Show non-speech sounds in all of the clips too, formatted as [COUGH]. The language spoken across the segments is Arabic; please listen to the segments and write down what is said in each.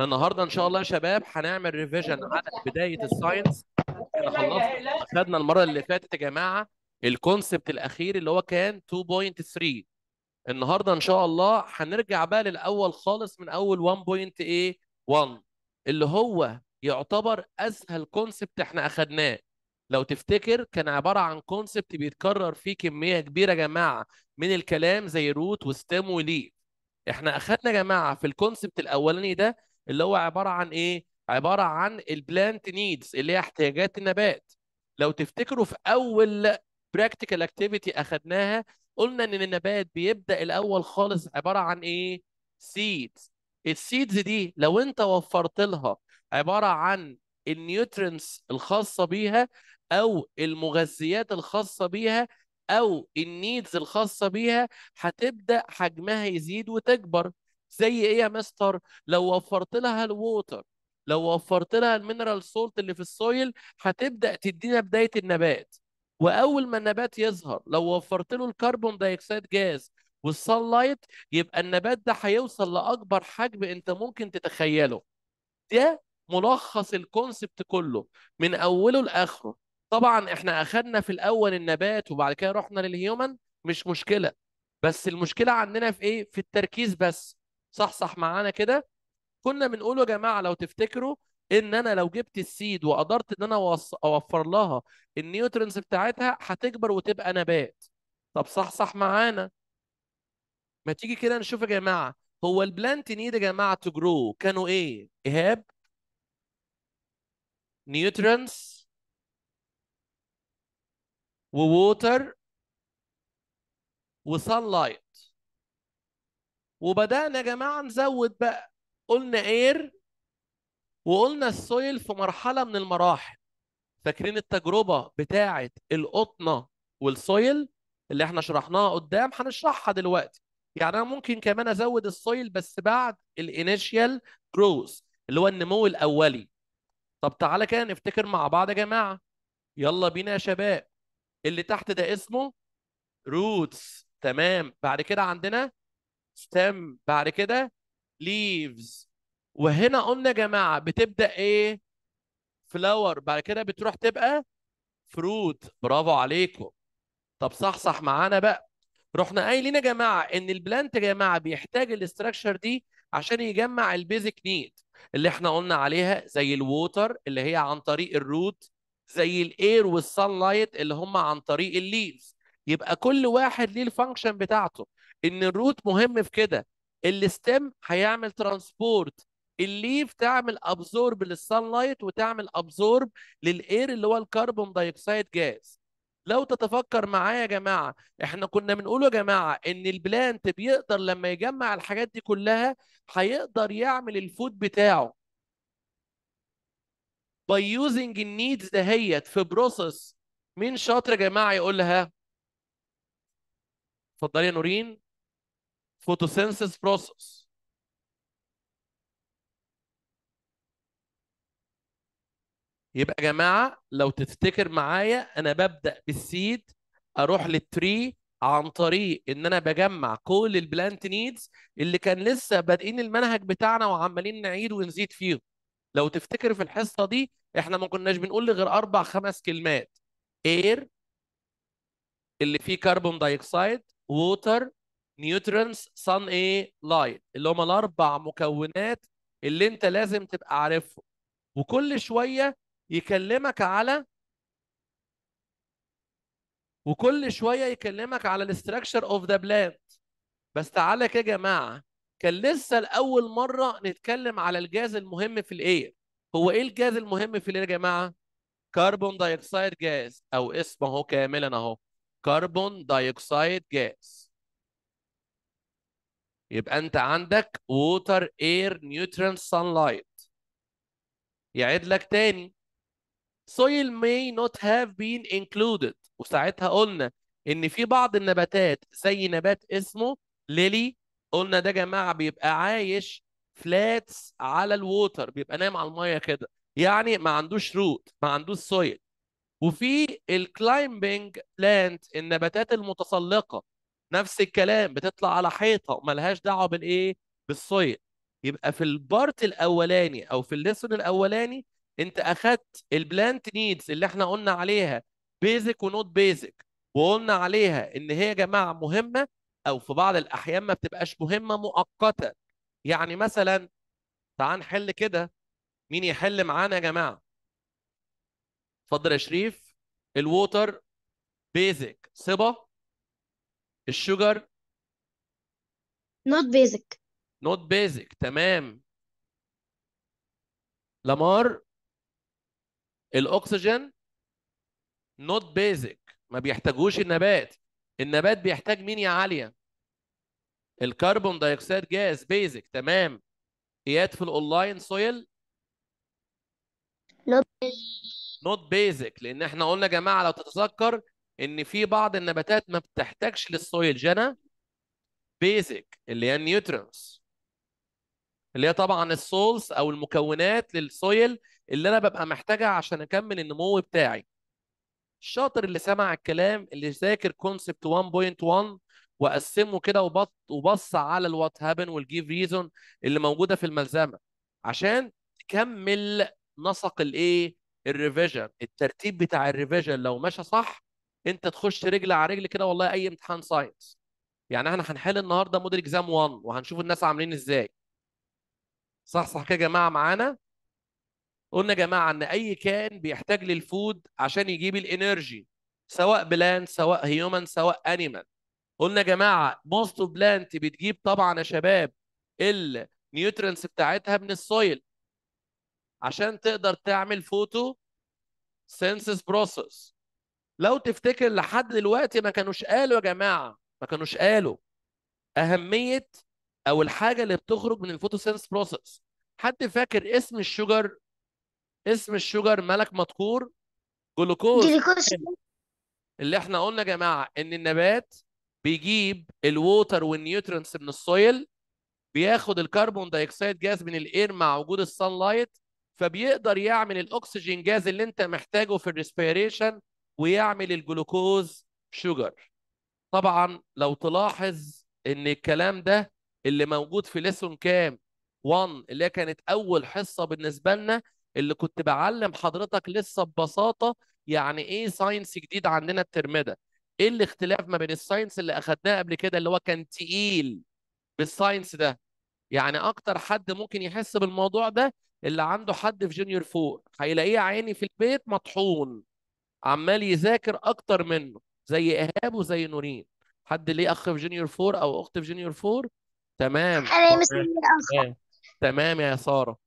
النهارده ان شاء الله يا شباب هنعمل ريفيجن على بدايه الساينس احنا خلصنا خدنا المره اللي فاتت يا جماعه الكونسبت الاخير اللي هو كان 2.3 النهارده ان شاء الله هنرجع بقى للاول خالص من اول 1.1 اللي هو يعتبر اسهل كونسبت احنا اخدناه لو تفتكر كان عباره عن كونسبت بيتكرر فيه كميه كبيره يا جماعه من الكلام زي روت وستيم وليف احنا اخدنا يا جماعه في الكونسبت الاولاني ده اللي هو عباره عن ايه عباره عن البلانت نيدز اللي هي احتياجات النبات لو تفتكروا في اول براكتيكال اكتيفيتي اخدناها قلنا ان النبات بيبدا الاول خالص عباره عن ايه سيدز السيدز دي لو انت وفرت لها عباره عن النيوترينس الخاصه بيها او المغذيات الخاصه بيها او النيدز الخاصه بيها هتبدا حجمها يزيد وتكبر زي ايه يا مستر لو وفرت لها الووتر لو وفرت لها المينرال سولت اللي في السويل هتبدا تدينا بدايه النبات واول ما النبات يظهر لو وفرت له الكربون دايكسيد جاز والصلايت يبقى النبات ده هيوصل لاكبر حجم انت ممكن تتخيله ده ملخص الكونسبت كله من اوله لاخره طبعا احنا اخدنا في الاول النبات وبعد كده رحنا للهيومن مش مشكله بس المشكله عندنا في ايه في التركيز بس صح صح معانا كده كنا بنقول يا جماعه لو تفتكروا ان انا لو جبت السيد وقدرت ان انا اوفر لها النيوترينز بتاعتها هتكبر وتبقى نبات طب صح صح معانا ما تيجي كده نشوف يا جماعه هو البلانت نيد يا جماعه تو جرو كانوا ايه ايهاب نيوترينز وووتر وسان لايت وبدانا يا جماعه نزود بقى قلنا اير وقلنا السويل في مرحله من المراحل فاكرين التجربه بتاعه القطنه والسويل اللي احنا شرحناها قدام هنشرحها دلوقتي يعني انا ممكن كمان ازود السويل بس بعد الانيشيال جروث اللي هو النمو الاولي طب تعالى كده نفتكر مع بعض يا جماعه يلا بينا يا شباب اللي تحت ده اسمه roots تمام بعد كده عندنا stem بعد كده leaves وهنا قلنا يا جماعه بتبدا ايه فلاور بعد كده بتروح تبقى فروت برافو عليكم طب صحصح معانا بقى رحنا قايلين يا جماعه ان البلانت يا جماعه بيحتاج الاستراكشر دي عشان يجمع البيزك نيد اللي احنا قلنا عليها زي الووتر اللي هي عن طريق الروت زي الاير والسان لايت اللي هم عن طريق الليفز يبقى كل واحد ليه الفانكشن بتاعته ان الروت مهم في كده الستيم هيعمل ترانسبورت الليف تعمل ابزورب للسان لايت وتعمل ابزورب للاير اللي هو الكربون دايوكسيد جاز لو تتفكر معايا يا جماعه احنا كنا بنقول يا جماعه ان البلانت بيقدر لما يجمع الحاجات دي كلها هيقدر يعمل الفود بتاعه by using needs دهيت في بروسس مين شاطر يا جماعه يقول لها اتفضلي يا نورين photosynthesis بروسس يبقى يا جماعه لو تفتكر معايا انا ببدا بالسيد اروح للتري عن طريق ان انا بجمع كل البلانت نيدز اللي كان لسه بادئين المنهج بتاعنا وعمالين نعيد ونزيد فيهم لو تفتكر في الحصه دي احنا ما كناش بنقول غير اربع خمس كلمات اير اللي فيه كربون دايكسايد ووتر نيوترنس صن ايه لايت اللي هم الاربع مكونات اللي انت لازم تبقى عارفهم وكل شويه يكلمك على وكل شويه يكلمك على الاستراكشر اوف ذا بلانت بس تعالى كده يا جماعه كان لسه لاول مره نتكلم على الجاز المهم في الاير هو ايه الجاز المهم في الليل يا جماعه كربون دايوكسيد جاز او اسمه اهو كاملا اهو كربون دايوكسيد جاز يبقى انت عندك ووتر اير نيوترين سان لايت يعيد لك تاني soil may not have been included وساعتها قلنا ان في بعض النباتات زي نبات اسمه ليلي قلنا ده جماعه بيبقى عايش فلاتس على الووتر بيبقى نايم على الميه كده يعني ما عندوش روت ما عندوش سويل وفي الكلايمبنج بلانت النباتات المتسلقه نفس الكلام بتطلع على حيطه ملهاش دعوه بالايه بالسويل يبقى في البارت الاولاني او في الليسون الاولاني انت اخدت البلانت نيدز اللي احنا قلنا عليها بيزك ونوت بيزك وقلنا عليها ان هي يا جماعه مهمه او في بعض الاحيان ما بتبقاش مهمه مؤقتا يعني مثلا تعال نحل كده مين يحل معانا يا جماعه اتفضل يا شريف الووتر بيزك صبا الشوجر نوت بيزك نوت بيزك تمام لامار الاكسجين نوت بيزك ما بيحتاجوش النبات النبات بيحتاج مين يا عاليه الكربون دايوكسيد جاز بيزك تمام ايات في الاونلاين سويل نوت بيزك لان احنا قلنا يا جماعه لو تتذكر ان في بعض النباتات ما بتحتاجش للسويل جنى بيزك اللي هي النيوترينس اللي هي طبعا السولز او المكونات للسويل اللي انا ببقى محتاجها عشان اكمل النمو بتاعي الشاطر اللي سمع الكلام اللي ذاكر كونسبت 1.1 وقسمه كده وبط وبص على الوات هابن والجيف ريزون اللي موجوده في الملزمه عشان تكمل نسق الايه الريفيجن الترتيب بتاع الريفيجن لو مشى صح انت تخش رجل على رجل كده والله اي امتحان ساينس يعني احنا هنحل النهارده موديل اكزام 1 وهنشوف الناس عاملين ازاي صح صح كده يا جماعه معانا قلنا يا جماعه ان اي كان بيحتاج للفود عشان يجيب الانرجي سواء بلان سواء هيومن سواء انيمال قلنا يا جماعه موست اوف بلانت بتجيب طبعا يا شباب النيوترنس بتاعتها من السويل عشان تقدر تعمل فوتو سينسس بروسس لو تفتكر لحد دلوقتي ما كانوش قالوا يا جماعه ما كانوش قالوا اهميه او الحاجه اللي بتخرج من الفوتو سينس بروسس حد فاكر اسم الشجر اسم الشجر ملك مذكور جلوكوز جلوكوز اللي احنا قلنا يا جماعه ان النبات بيجيب الووتر والنيوترينتس من السويل بياخد الكربون دايكسيد جاز من الاير مع وجود الصن لايت فبيقدر يعمل الاكسجين جاز اللي انت محتاجه في الريسبيريشن ويعمل الجلوكوز شوجر طبعا لو تلاحظ ان الكلام ده اللي موجود في ليسون كام 1 اللي كانت اول حصه بالنسبه لنا اللي كنت بعلم حضرتك لسه ببساطه يعني ايه ساينس جديد عندنا الترم ده ايه الاختلاف ما بين الساينس اللي اخدناه قبل كده اللي هو كان تقيل بالساينس ده يعني اكتر حد ممكن يحس بالموضوع ده اللي عنده حد في جونيور فوق هيلاقيه عيني في البيت مطحون عمال يذاكر اكتر منه زي ايهاب وزي نورين حد ليه اخ في جونيور فور او اخت في جونيور فور تمام تمام تمام يا ساره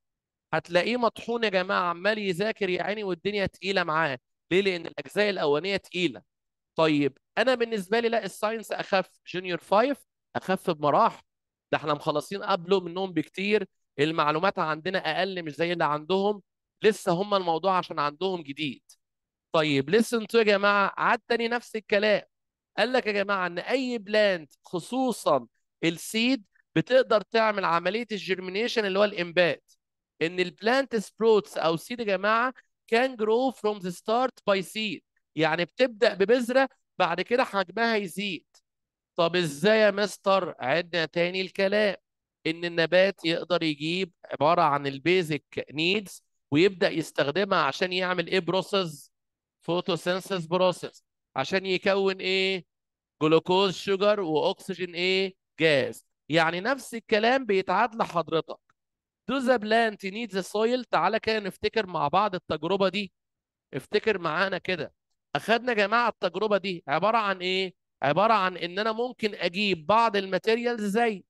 هتلاقيه مطحون يا جماعه عمال يذاكر يا عيني والدنيا تقيله معاه ليه لان الاجزاء الاولانيه تقيله طيب انا بالنسبه لي لا الساينس اخف جونيور فايف اخف بمراحل ده احنا مخلصين قبله منهم بكتير المعلومات عندنا اقل مش زي اللي عندهم لسه هم الموضوع عشان عندهم جديد طيب لسن تو يا جماعه عاد تاني نفس الكلام قال لك يا جماعه ان اي بلانت خصوصا السيد بتقدر تعمل عمليه الجيرمينيشن اللي هو الانبات ان البلانت سبروتس او سيد يا جماعه كان جرو فروم ذا ستارت باي سيد يعني بتبدا ببذره بعد كده حجمها يزيد طب ازاي يا مستر عدنا تاني الكلام ان النبات يقدر يجيب عباره عن البيزك نيدز ويبدا يستخدمها عشان يعمل ايه بروسيس فوتوسينثيس بروسيس عشان يكون ايه جلوكوز شوجر واكسجين ايه جاز يعني نفس الكلام بيتعاد لحضرتك Do the plant need the soil تعالى كده نفتكر مع بعض التجربة دي افتكر معانا كده اخذنا يا جماعه التجربه دي عباره عن ايه؟ عباره عن ان انا ممكن اجيب بعض الماتيريالز زي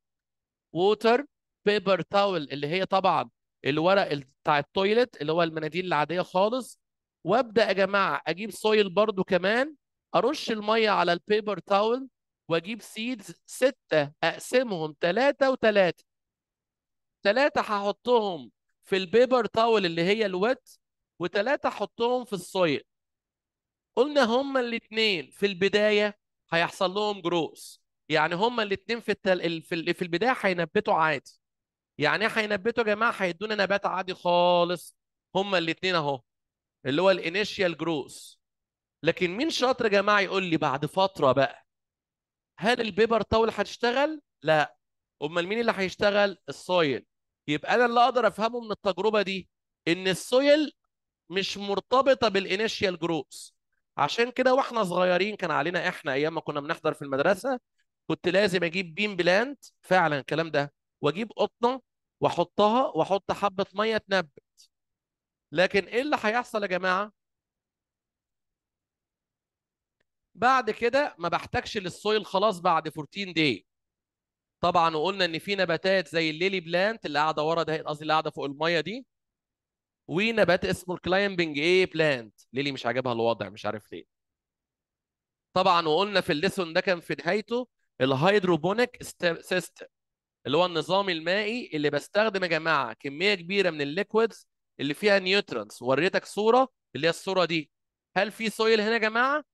ووتر بيبر تاول اللي هي طبعا الورق بتاع التويلت اللي هو المناديل العاديه خالص وابدا يا جماعه اجيب سويل برضو كمان ارش الميه على البيبر تاول واجيب سيدز سته اقسمهم ثلاثه وثلاثه ثلاثه هحطهم في البيبر تاول اللي هي الوت وثلاثه احطهم في السويل قلنا هما الاثنين في البدايه هيحصل لهم جروس يعني هما الاثنين في التل... في, في البدايه هينبتوا عادي يعني ايه هينبتوا يا جماعه هيدونا نبات عادي خالص هما الاثنين اهو اللي هو الانيشيال جروس لكن مين شاطر يا جماعه يقول لي بعد فتره بقى هل البيبر طول هتشتغل لا امال مين اللي هيشتغل السويل يبقى انا اللي اقدر افهمه من التجربه دي ان السويل مش مرتبطه بالانيشيال جروس عشان كده واحنا صغيرين كان علينا احنا ايام ما كنا بنحضر في المدرسه كنت لازم اجيب بيم بلانت فعلا الكلام ده واجيب قطنه واحطها واحط حبه ميه تنبت لكن ايه اللي هيحصل يا جماعه بعد كده ما بحتاجش للسويل خلاص بعد 14 داي طبعا وقلنا ان في نباتات زي الليلي بلانت اللي قاعده ورا ده قصدي اللي قاعده فوق الميه دي ونبات اسمه الكلايمبنج ايه بلانت ليلي مش عاجبها الوضع مش عارف ليه طبعا وقلنا في الليسون ده كان في نهايته الهيدروبونيك سيستم اللي هو النظام المائي اللي بستخدم يا جماعه كميه كبيره من الليكويدز اللي فيها نيوترنس وريتك صوره اللي هي الصوره دي هل في سويل هنا يا جماعه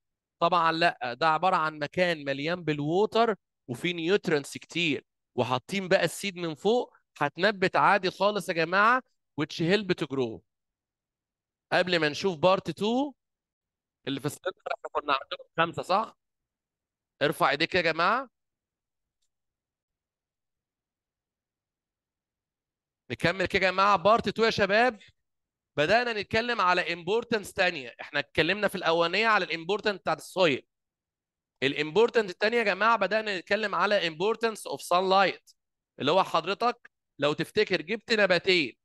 طبعا لا ده عباره عن مكان مليان بالووتر وفي نيوترنس كتير وحاطين بقى السيد من فوق هتنبت عادي خالص يا جماعه which help to grow قبل ما نشوف بارت 2 اللي في السنتر احنا كنا عندكم خمسه صح؟ ارفع ايديك يا جماعه نكمل كده يا جماعه بارت 2 يا شباب بدانا نتكلم على امبورتنس ثانيه احنا اتكلمنا في الاولانيه على الامبورتنس بتاعت السويل الامبورتنس الثانيه يا جماعه بدانا نتكلم على امبورتنس اوف سان لايت اللي هو حضرتك لو تفتكر جبت نباتين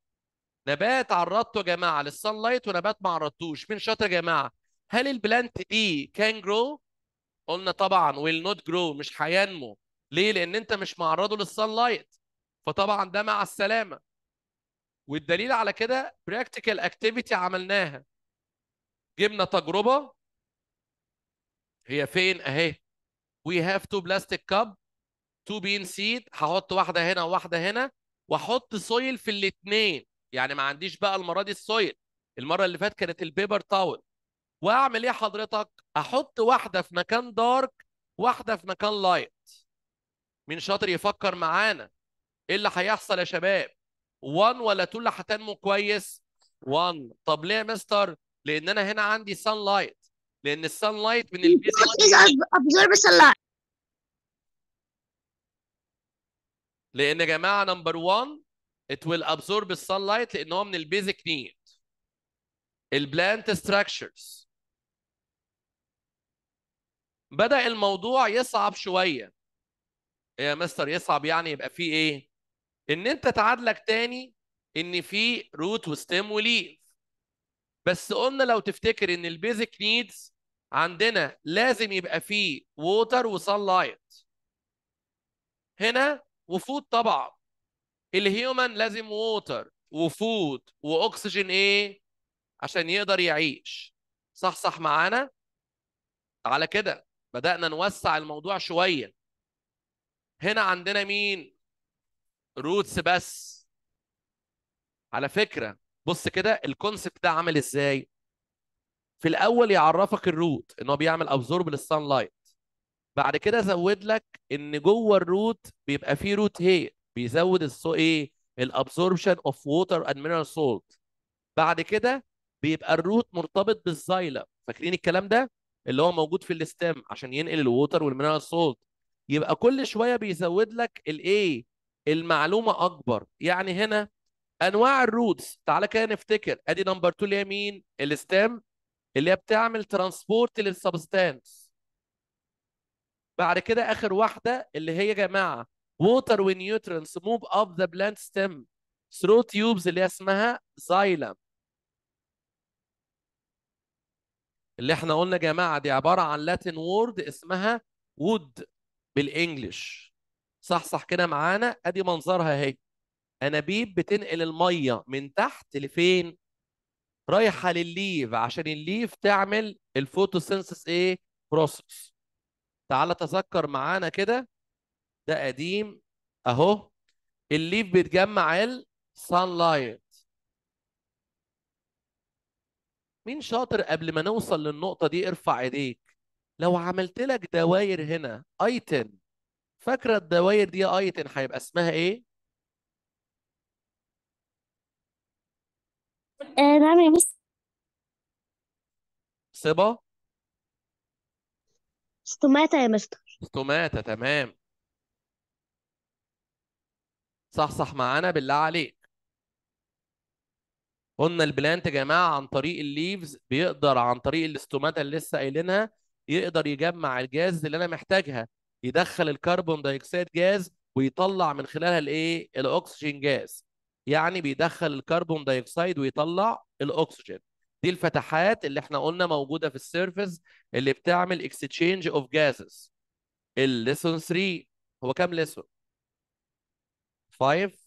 نبات عرضته يا جماعه للسان لايت ونبات ما عرضتوش مين شاطر يا جماعه هل البلانت دي كان جرو قلنا طبعا ويل نوت جرو مش هينمو ليه لان انت مش معرضه للسان لايت فطبعا ده مع السلامه والدليل على كده براكتيكال اكتيفيتي عملناها جبنا تجربه هي فين اهي وي هاف تو بلاستيك كاب تو بين سيد هحط واحده هنا وواحده هنا واحط سويل في الاثنين يعني ما عنديش بقى المره دي السويل المره اللي فاتت كانت البيبر تاول واعمل ايه حضرتك احط واحده في مكان دارك واحده في مكان لايت مين شاطر يفكر معانا ايه اللي هيحصل يا شباب 1 ولا 2 اللي هتنمو كويس 1 طب ليه يا مستر لان انا هنا عندي سان لايت لان السان لايت من البيز لايت [LAUGHS] لان يا جماعه نمبر 1 it will absorb the لان هو من البيزك نيد البلانت ستراكشرز بدا الموضوع يصعب شويه يا مستر يصعب يعني يبقى فيه ايه ان انت تعادلك تاني ان في روت وستيم وليف بس قلنا لو تفتكر ان البيزك نيدز عندنا لازم يبقى فيه ووتر وصن لايت هنا وفود طبعا الهيومن لازم ووتر وفود واكسجين ايه عشان يقدر يعيش صح صح معانا على كده بدأنا نوسع الموضوع شوية هنا عندنا مين روتس بس على فكرة بص كده الكونسبت ده عامل ازاي في الاول يعرفك الروت ان هو بيعمل ابزورب للسان لايت بعد كده زود لك ان جوه الروت بيبقى فيه روت هير بيزود الصو ايه الابسوربشن اوف ووتر اند مينرال سولت بعد كده بيبقى الروت مرتبط بالزايلم فاكرين الكلام ده اللي هو موجود في الاستام عشان ينقل الووتر والمينرال سولت يبقى كل شويه بيزود لك الايه المعلومه اكبر يعني هنا انواع الروتس تعالى كده نفتكر ادي نمبر 2 اللي هي مين الاستام اللي هي بتعمل ترانسبورت للسبستانس بعد كده اخر واحده اللي هي يا جماعه ووتر ونيوترنز move اب ذا بلانت ستيم ثرو تيوبز اللي اسمها زايلم اللي احنا قلنا يا جماعه دي عباره عن لاتين وورد اسمها وود بالانجلش صح صح كده معانا ادي منظرها اهي انابيب بتنقل الميه من تحت لفين رايحه للليف عشان الليف تعمل الفوتوسينثس ايه بروسس تعال تذكر معانا كده ده قديم اهو الليف بتجمع ال لايت مين شاطر قبل ما نوصل للنقطه دي ارفع ايديك لو عملت لك دواير هنا ايتن فاكره الدواير دي ايتن هيبقى اسمها ايه آه، نعم يا مستر صبا ستوماتا يا مستر ستوماتا تمام صحصح معانا بالله عليك قلنا البلانت يا جماعه عن طريق الليفز بيقدر عن طريق الاستوماتا اللي لسه قايلينها يقدر يجمع الجاز اللي انا محتاجها يدخل الكربون دايكسيد جاز ويطلع من خلالها الايه الاكسجين جاز يعني بيدخل الكربون دايكسيد ويطلع الاكسجين دي الفتحات اللي احنا قلنا موجوده في السيرفس اللي بتعمل اكستشينج اوف جازز الليسون 3 هو كام ليسون 5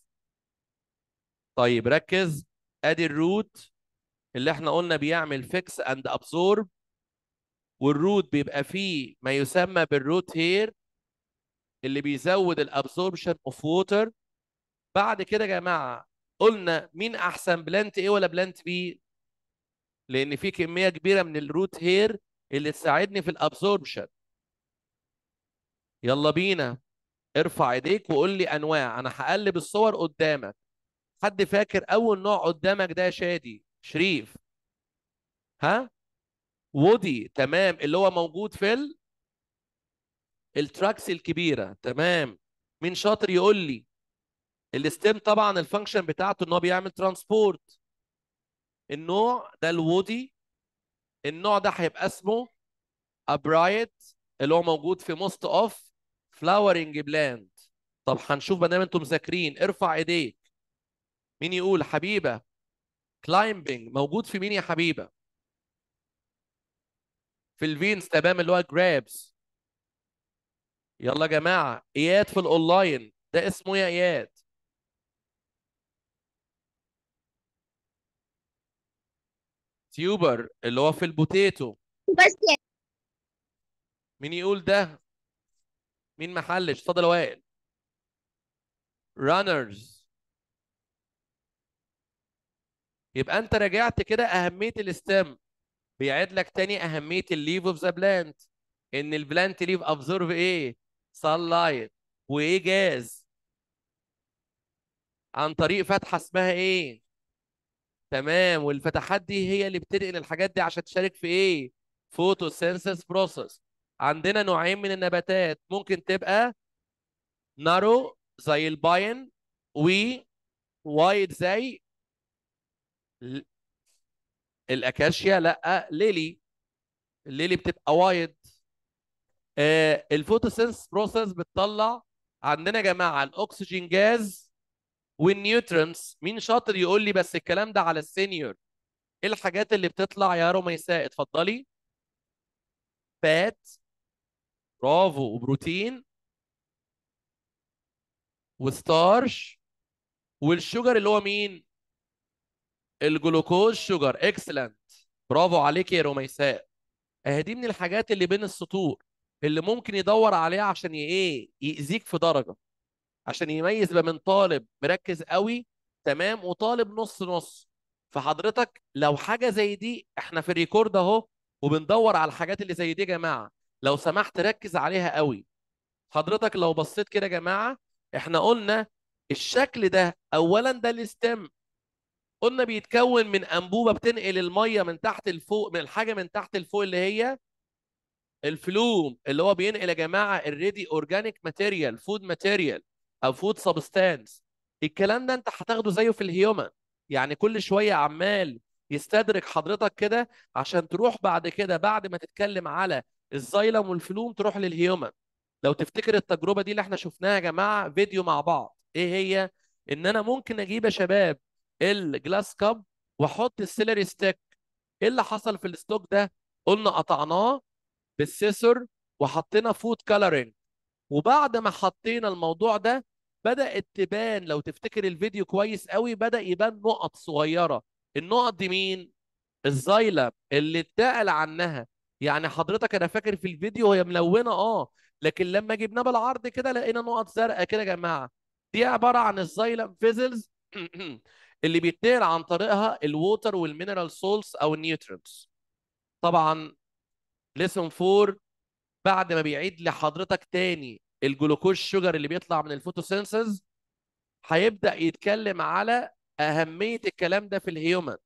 طيب ركز ادي الروت اللي احنا قلنا بيعمل فيكس اند ابزورب والروت بيبقى فيه ما يسمى بالروت هير اللي بيزود الابزوربشن اوف ووتر بعد كده يا جماعه قلنا مين احسن بلانت ايه ولا بلانت بي لان في كميه كبيره من الروت هير اللي تساعدني في الابزوربشن يلا بينا ارفع ايديك وقول لي انواع انا هقلب الصور قدامك حد فاكر اول نوع قدامك ده يا شادي شريف ها وودي تمام اللي هو موجود في ال... التراكس الكبيره تمام مين شاطر يقول لي الستيم طبعا الفانكشن بتاعته ان هو بيعمل ترانسبورت النوع ده الوودي النوع ده هيبقى اسمه ابرايت اللي هو موجود في موست اوف فلاورنج بلاند طب هنشوف ما دام انتم مذاكرين ارفع ايديك مين يقول حبيبه كلايمبنج موجود في مين يا حبيبه في الفينز تمام اللي هو جرابس يلا يا جماعه اياد في الاونلاين ده اسمه إيه يا اياد تيوبر اللي هو في البوتيتو بس يعني. مين يقول ده مين ما حلش اتفضل وائل رانرز يبقى انت رجعت كده اهميه الاستم بيعيد لك تاني اهميه الليف اوف ذا بلانت ان البلانت ليف ابزورب ايه صن لايت وايه جاز عن طريق فتحه اسمها ايه تمام والفتحات دي هي اللي بتنقل الحاجات دي عشان تشارك في ايه فوتوسينسيس بروسس عندنا نوعين من النباتات ممكن تبقى نارو زي الباين و وايد زي الاكاشيا لا ليلي الليلي بتبقى وايد آه، الفوتوسينس بروسيس بتطلع عندنا يا جماعه الاكسجين جاز والنيوترنس مين شاطر يقول لي بس الكلام ده على السينيور ايه الحاجات اللي بتطلع يا رميساء اتفضلي فات برافو وبروتين وستارش والشوجر اللي هو مين؟ الجلوكوز شوجر اكسلنت برافو عليك يا رميساء اهي دي من الحاجات اللي بين السطور اللي ممكن يدور عليها عشان ايه يأذيك في درجه عشان يميز بقى من طالب مركز قوي تمام وطالب نص نص فحضرتك لو حاجه زي دي احنا في الريكورد اهو وبندور على الحاجات اللي زي دي يا جماعه لو سمحت ركز عليها قوي حضرتك لو بصيت كده يا جماعه احنا قلنا الشكل ده اولا ده الستم قلنا بيتكون من انبوبه بتنقل الميه من تحت لفوق من الحاجه من تحت لفوق اللي هي الفلوم اللي هو بينقل يا جماعه الريدي اورجانيك ماتيريال فود ماتيريال او فود سبستانس الكلام ده انت هتاخده زيه في الهيومن يعني كل شويه عمال يستدرك حضرتك كده عشان تروح بعد كده بعد ما تتكلم على الزايلم والفلوم تروح للهيومن لو تفتكر التجربه دي اللي احنا شفناها يا جماعه فيديو مع بعض ايه هي ان انا ممكن اجيب يا شباب الجلاس كاب واحط السيلري ستيك ايه اللي حصل في الستوك ده قلنا قطعناه بالسيسور وحطينا فود كلرنج وبعد ما حطينا الموضوع ده بدات تبان لو تفتكر الفيديو كويس قوي بدا يبان نقط صغيره النقط دي مين الزايلم اللي اتقل عنها يعني حضرتك انا فاكر في الفيديو هي ملونه اه لكن لما جبناه بالعرض كده لقينا نقط زرقاء كده يا جماعه دي عباره عن الزيلم فيزلز [CLEARS THROAT] اللي بيتنقل عن طريقها الووتر والمينرال سولز او النيوترينتس طبعا ليسون 4 بعد ما بيعيد لحضرتك تاني الجلوكوز شوجر اللي بيطلع من الفوتوسينسز هيبدا يتكلم على اهميه الكلام ده في الهيومن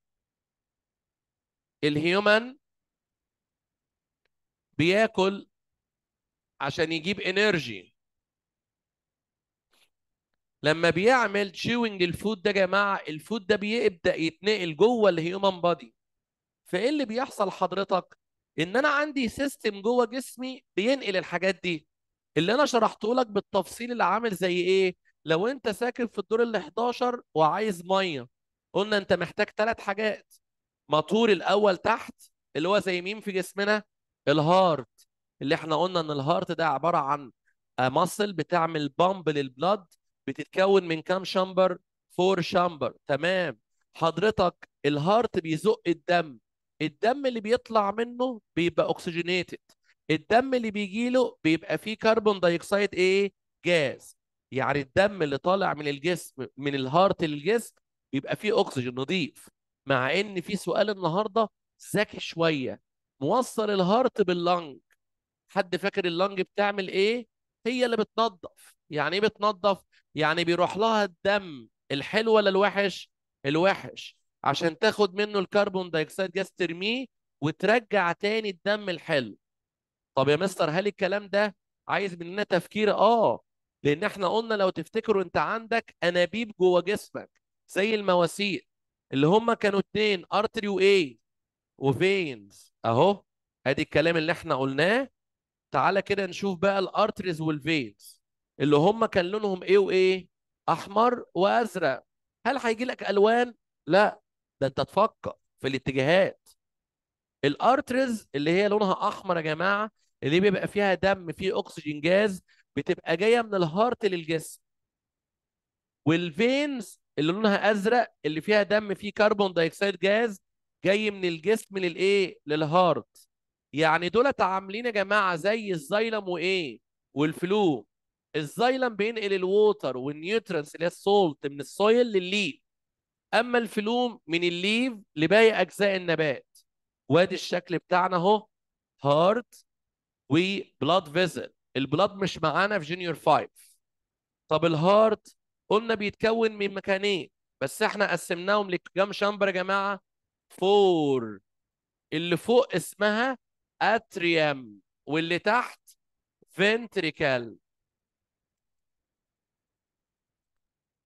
الهيومن بياكل عشان يجيب انرجي لما بيعمل تشيوينج الفود ده يا جماعه الفود ده بيبدا يتنقل جوه الهيومن بادي فايه اللي بيحصل حضرتك ان انا عندي سيستم جوه جسمي بينقل الحاجات دي اللي انا شرحته لك بالتفصيل اللي عامل زي ايه لو انت ساكن في الدور ال 11 وعايز ميه قلنا انت محتاج ثلاث حاجات ماتور الاول تحت اللي هو زي مين في جسمنا الهارت اللي احنا قلنا ان الهارت ده عباره عن ماسل بتعمل بامب للبلد بتتكون من كام شامبر؟ فور شامبر تمام حضرتك الهارت بيزق الدم الدم اللي بيطلع منه بيبقى اوكسجينيتد الدم اللي بيجي له بيبقى فيه كربون دايوكسيد ايه؟ جاز يعني الدم اللي طالع من الجسم من الهارت للجسم بيبقى فيه اكسجين نضيف مع ان في سؤال النهارده ذكي شويه موصل الهارت باللنج حد فاكر اللنج بتعمل ايه هي اللي بتنظف يعني ايه بتنظف يعني بيروح لها الدم الحلو ولا الوحش الوحش عشان تاخد منه الكربون دايكسيد جاز ترميه وترجع تاني الدم الحلو طب يا مستر هل الكلام ده عايز مننا تفكير اه لان احنا قلنا لو تفتكروا انت عندك انابيب جوه جسمك زي المواسير اللي هم كانوا اتنين ارتري وايه وفينز اهو ادي الكلام اللي احنا قلناه تعالى كده نشوف بقى الارتريز والفينز اللي هم كان لونهم ايه وايه احمر وازرق هل هيجي لك الوان لا ده انت تفكر في الاتجاهات الارتريز اللي هي لونها احمر يا جماعه اللي بيبقى فيها دم فيه اكسجين جاز بتبقى جايه من الهارت للجسم والفينز اللي لونها ازرق اللي فيها دم فيه كربون دايكسيد جاز جاي من الجسم للايه للهارت يعني دولت عاملين يا جماعه زي الزيلم وايه والفلو الزيلم بينقل الووتر والنيوترنس اللي هي السولت من السويل للليف اما الفلوم من الليف لباقي اجزاء النبات وادي الشكل بتاعنا اهو هارت وبلاد فيزل البلاد مش معانا في جونيور 5 طب الهارت قلنا بيتكون من مكانين بس احنا قسمناهم لكام شامبر يا جماعه فور اللي فوق اسمها اتريام واللي تحت فنتريكال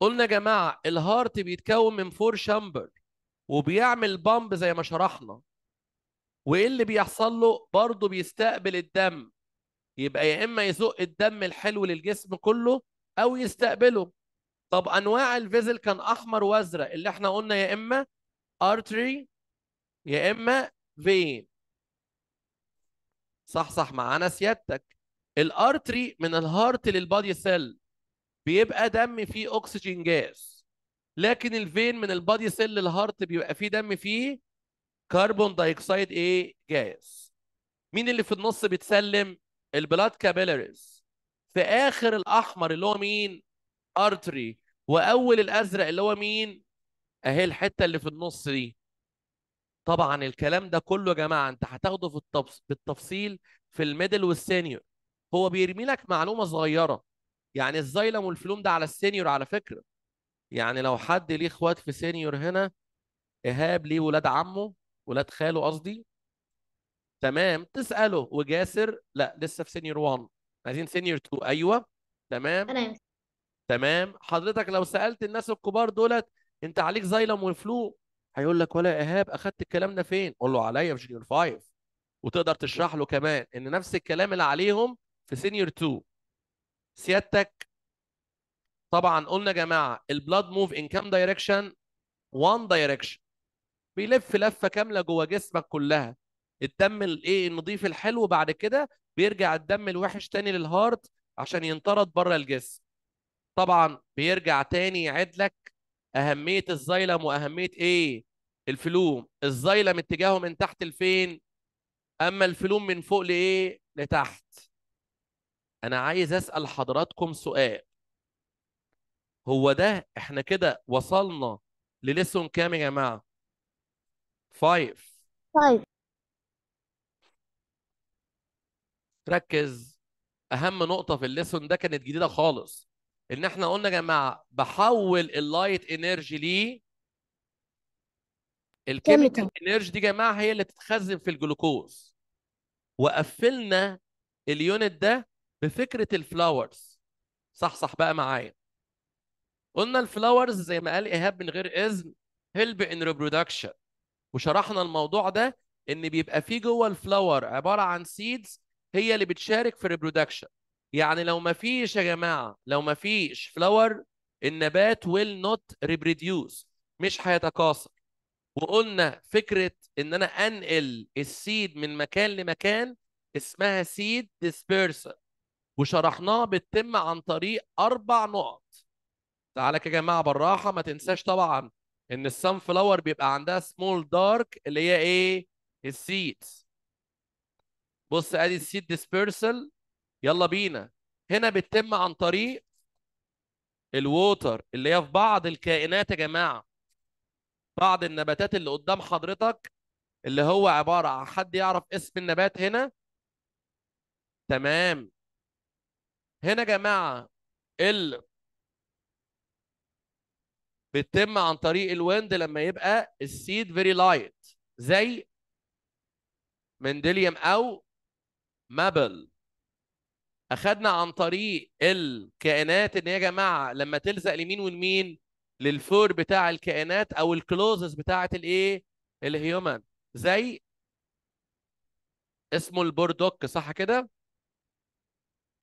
قلنا يا جماعه الهارت بيتكون من فور شامبر وبيعمل بامب زي ما شرحنا وايه اللي بيحصل له برضه بيستقبل الدم يبقى يا اما يزق الدم الحلو للجسم كله او يستقبله طب انواع الفيزل كان احمر وازرق اللي احنا قلنا يا اما ارتري يا اما فين صح صح معانا سيادتك الارتري من الهارت للبادي سيل بيبقى دم فيه اكسجين جاز لكن الفين من البادي سيل للهارت بيبقى فيه دم فيه كربون دايكسايد ايه جاز مين اللي في النص بيتسلم البلاد كابيلاريز في اخر الاحمر اللي هو مين ارتري واول الازرق اللي هو مين اهي الحته اللي في النص دي طبعا الكلام ده كله يا جماعه انت هتاخده في التفص... بالتفصيل في الميدل والسينيور هو بيرمي لك معلومه صغيره يعني الزايلم والفلوم ده على السينيور على فكره يعني لو حد ليه اخوات في سينيور هنا ايهاب ليه ولاد عمه ولاد خاله قصدي تمام تساله وجاسر لا لسه في سينيور 1 عايزين سينيور 2 ايوه تمام أنا. تمام حضرتك لو سالت الناس الكبار دولت انت عليك زايلم وفلوم هيقول لك ولا ايهاب اخدت الكلام ده فين؟ قول له عليا في جونيور 5 وتقدر تشرح له كمان ان نفس الكلام اللي عليهم في سينيور 2 سيادتك طبعا قلنا يا جماعه البلاد موف ان كام دايركشن؟ 1 دايركشن بيلف لفه كامله جوه جسمك كلها الدم الايه النظيف الحلو بعد كده بيرجع الدم الوحش تاني للهارت عشان ينطرد بره الجسم طبعا بيرجع تاني يعيد لك اهميه الزيلم واهميه ايه الفلوم الزيلم اتجاهه من تحت لفين اما الفلوم من فوق لايه لتحت انا عايز اسال حضراتكم سؤال هو ده احنا كده وصلنا لليسون كام يا جماعه 5 5 ركز اهم نقطه في الليسون ده كانت جديده خالص ان احنا قلنا يا جماعه بحول اللايت انرجي ل الكيميكال انرجي دي يا جماعه هي اللي بتتخزن في الجلوكوز وقفلنا اليونت ده بفكره الفلاورز صح صح بقى معايا قلنا الفلاورز زي ما قال ايهاب من غير اذن هيلب ان ريبرودكشن وشرحنا الموضوع ده ان بيبقى فيه جوه الفلاور عباره عن سيدز هي اللي بتشارك في الريبرودكشن يعني لو ما فيش يا جماعه لو ما فيش فلاور النبات will not reproduce مش هيتكاثر وقلنا فكره ان انا انقل السيد من مكان لمكان اسمها سيد ديسبيرسر وشرحناه بتتم عن طريق اربع نقط تعالك يا جماعه بالراحه ما تنساش طبعا ان السان فلاور بيبقى عندها سمول دارك اللي هي ايه السيدز بص ادي السيد ديسبيرسل يلا بينا هنا بتتم عن طريق الووتر اللي هي في بعض الكائنات يا جماعه بعض النباتات اللي قدام حضرتك اللي هو عباره عن حد يعرف اسم النبات هنا تمام هنا يا جماعه ال بتتم عن طريق الويند لما يبقى السيد فيري لايت زي منديليوم او مابل اخذنا عن طريق الكائنات ان يا جماعه لما تلزق لمين ولمين للفور بتاع الكائنات او الكلوزز بتاعه الايه الهيومن زي اسمه البوردوك صح كده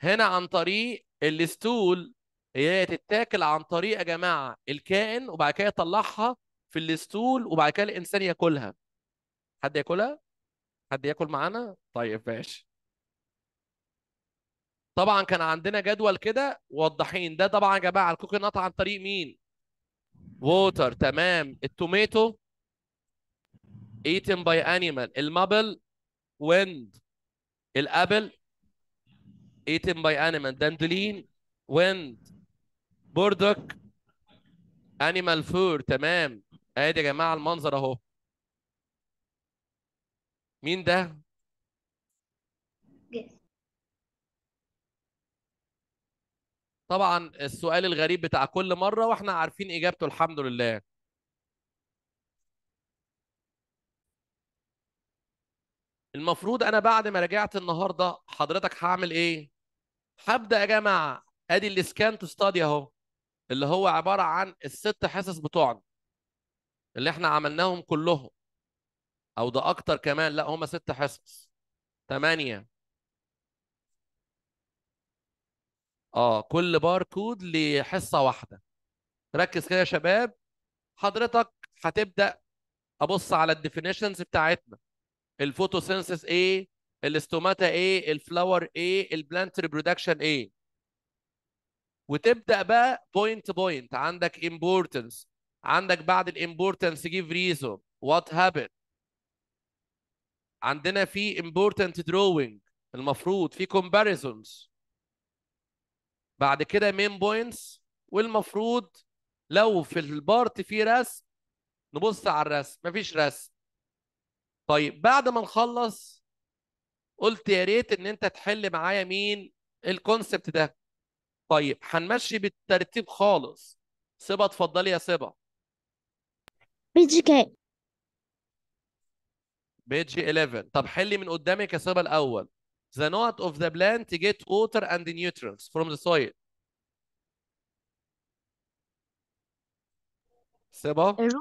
هنا عن طريق الاستول هي تتاكل عن طريق يا جماعه الكائن وبعد كده يطلعها في الاستول وبعد كده الانسان ياكلها حد ياكلها حد ياكل معانا طيب ماشي طبعا كان عندنا جدول كده وضحين ده طبعا يا جماعه الكوكي نات عن طريق مين ووتر تمام التوميتو ايتن باي انيمال المابل ويند الابل ايتن باي انيمال داندلين ويند بوردوك انيمال فور تمام ادي يا جماعه المنظر اهو مين ده طبعا السؤال الغريب بتاع كل مره واحنا عارفين اجابته الحمد لله المفروض انا بعد ما رجعت النهارده حضرتك هعمل ايه هبدا يا جماعه ادي الاسكان تو ستادي اهو اللي هو عباره عن الست حصص بتوعنا اللي احنا عملناهم كلهم او ده اكتر كمان لا هم ست حصص ثمانيه اه كل باركود لحصه واحده ركز كده يا شباب حضرتك هتبدا ابص على الديفينيشنز بتاعتنا الفوتوسينثس ايه الاستوماتا ايه الفلاور ايه البلانت ريبرودكشن ايه وتبدا بقى بوينت بوينت عندك امبورتنس عندك بعد الامبورتنس جيف ريزون وات هابن عندنا في امبورتنت دروينج المفروض في كومباريزونز بعد كده مين بوينتس والمفروض لو في البارت في رسم نبص على الرسم مفيش رسم طيب بعد ما نخلص قلت يا ريت ان انت تحل معايا مين الكونسبت ده طيب هنمشي بالترتيب خالص سبا اتفضلي يا سبا بيج كي بيج 11 طب حلي من قدامك يا سبا الاول the node of the plant get water and the nutrients from the soil. Seba. Roots.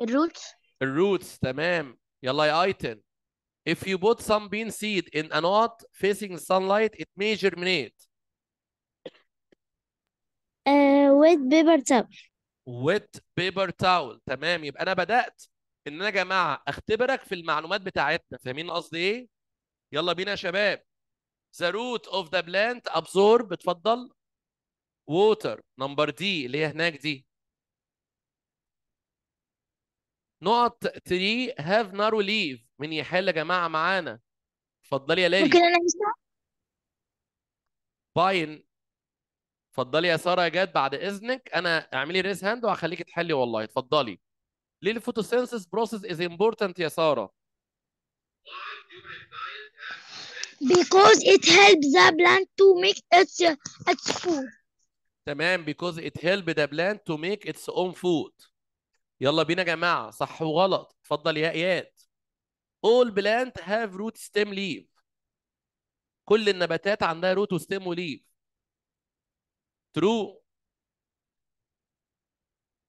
Roots. الروتس تمام يلا if you put some bean seed in a knot facing sunlight it may germinate uh, wet paper towel wet paper towel تمام انا بدات ان انا يا جماعه اختبرك في المعلومات بتاعتنا فاهمين قصدي ايه يلا بينا يا شباب the root of the plant absorb اتفضل ووتر نمبر دي اللي هي هناك دي نقط 3 have نارو ليف مين يحل يا جماعه معانا اتفضلي يا ليلى ممكن انا اسمع باين اتفضلي يا ساره يا جاد بعد اذنك انا اعملي ريس هاند وهخليكي تحلي والله اتفضلي ليه الفوتوسينثيس بروسيس از امبورتنت يا ساره because it helps the plant to make its its food تمام because it helps the plant to make its own food يلا بينا يا جماعه صح وغلط اتفضل يا اياد all plant have root stem leaf كل النباتات عندها root وستيم وليف true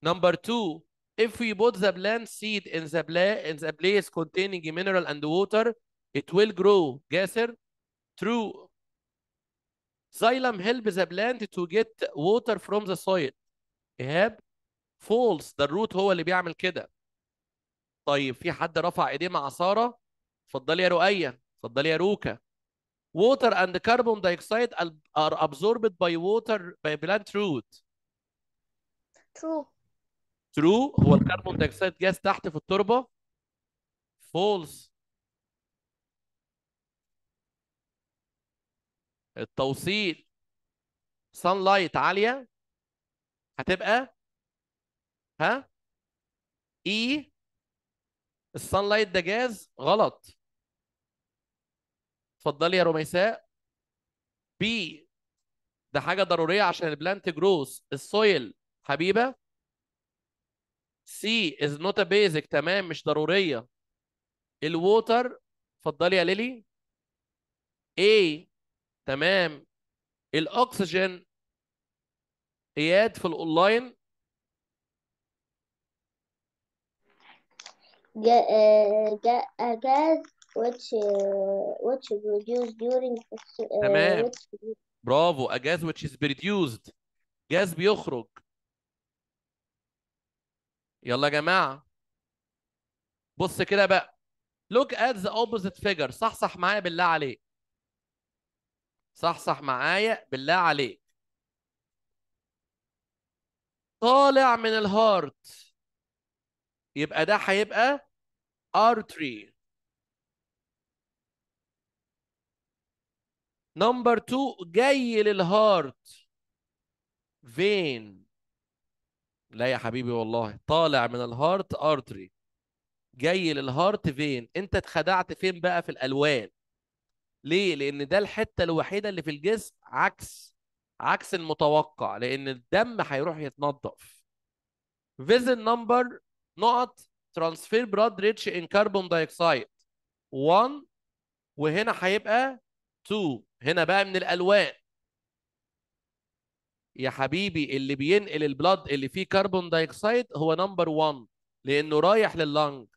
number two If we put the plant seed in the, pla in the place containing mineral and water, it will grow. Gasser? True. Xylem help the plant to get water from the soil. إيهاب؟ False. the root هو اللي بيعمل كده. طيب في حد رفع ايديه مع سارة؟ اتفضلي يا رؤية. اتفضلي يا روكا. Water and carbon dioxide are absorbed by water by plant root. True. ترو هو الكربون دايوكسيد جاز تحت في التربه فولس التوصيل سان لايت عاليه هتبقى ها اي السان لايت ده جاز غلط اتفضلي يا رميساء بي ده حاجه ضروريه عشان البلانت جروس السويل حبيبه سي از نوت ا بيزك تمام مش ضروريه الووتر اتفضلي يا ليلي A تمام الاكسجين اياد في الاونلاين آه، آه، جاز which آه، which produced during تمام برافو a gas which is produced جاز بيخرج يلا يا جماعه بص كده بقى look at the opposite figure صحصح معايا بالله عليك صحصح معايا بالله عليك طالع من الهارت يبقى ده هيبقى artery نمبر 2 جاي للهارت vein لا يا حبيبي والله طالع من الهارت ارتري جاي للهارت فين انت اتخدعت فين بقى في الالوان ليه لان ده الحته الوحيده اللي في الجسم عكس عكس المتوقع لان الدم هيروح يتنظف فيزن نمبر نقط ترانسفير براد ريتش ان كربون دايوكسيد 1 وهنا هيبقى 2 هنا بقى من الالوان يا حبيبي اللي بينقل البلد اللي فيه كربون دايوكسيد هو نمبر 1 لانه رايح لللنج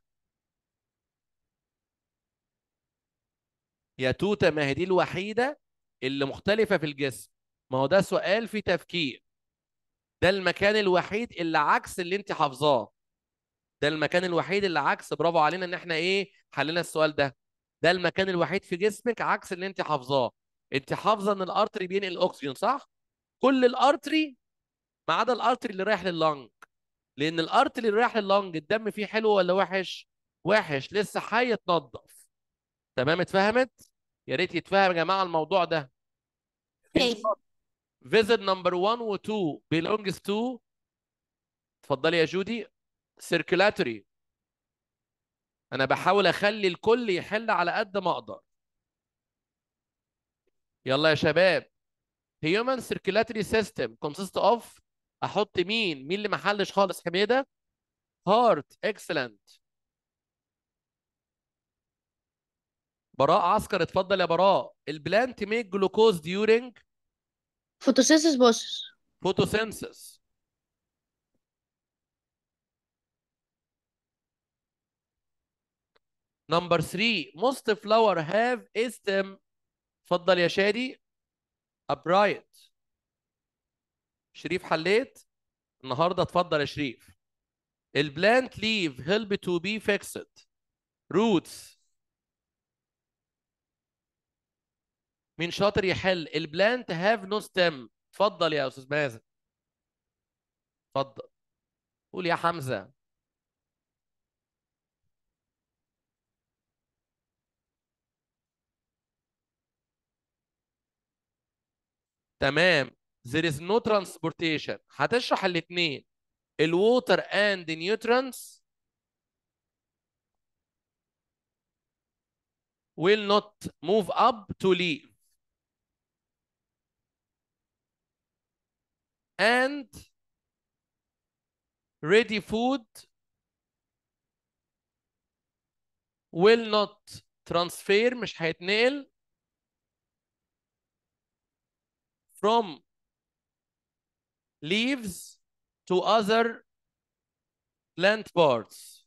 يا توته ما هي دي الوحيده اللي مختلفه في الجسم ما هو ده سؤال في تفكير ده المكان الوحيد اللي عكس اللي انت حافظاه ده المكان الوحيد اللي عكس برافو علينا ان احنا ايه حلينا السؤال ده ده المكان الوحيد في جسمك عكس اللي انت حافظاه انت حافظه ان الارتري بينقل الاكسجين صح كل الارتري ما عدا الارتري اللي رايح لللنج لان الارتري اللي رايح لللنج الدم فيه حلو ولا وحش وحش لسه هيتنضف تمام اتفهمت يا ريت يتفهم يا جماعه الموضوع ده فيزيت نمبر 1 و2 بيلونجز تو اتفضلي يا جودي سيركيلاتوري انا بحاول اخلي الكل يحل على قد ما اقدر يلا يا شباب هيومن سيركيلاتري سيستم كونسيست اوف احط مين مين اللي محلش خالص حميده هارت اكسلنت براء عسكر اتفضل يا براء البلانت ميك جلوكوز ديورنج فوتوسينسس بوس فوتوسينسس نمبر 3 موست فلاور هاف استم اتفضل يا شادي ابرايت شريف حليت النهارده اتفضل يا شريف البلانت ليف هيلب تو بي فيكسد روتس مين شاطر يحل البلانت هاف نو ستيم اتفضل يا استاذ مازن اتفضل قول يا حمزه تمام there is no transportation هتشرح الاثنين الووتر اند nutrients will not move up to leave and ready food will not transfer مش هيتنقل from leaves to other plant parts.